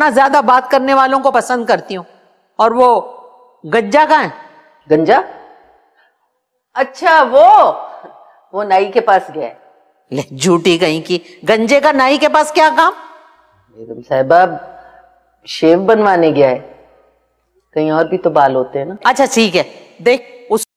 ना ज्यादा बात करने वालों को पसंद करती हूँ और वो गज्जा का है गंजा अच्छा वो वो नाई के पास गया है ले झूठी कहीं की गंजे का नाई के पास क्या काम बेगम तो साहिबा शेव बनवाने गया है कहीं और भी तो बाल होते हैं ना अच्छा ठीक है देख उस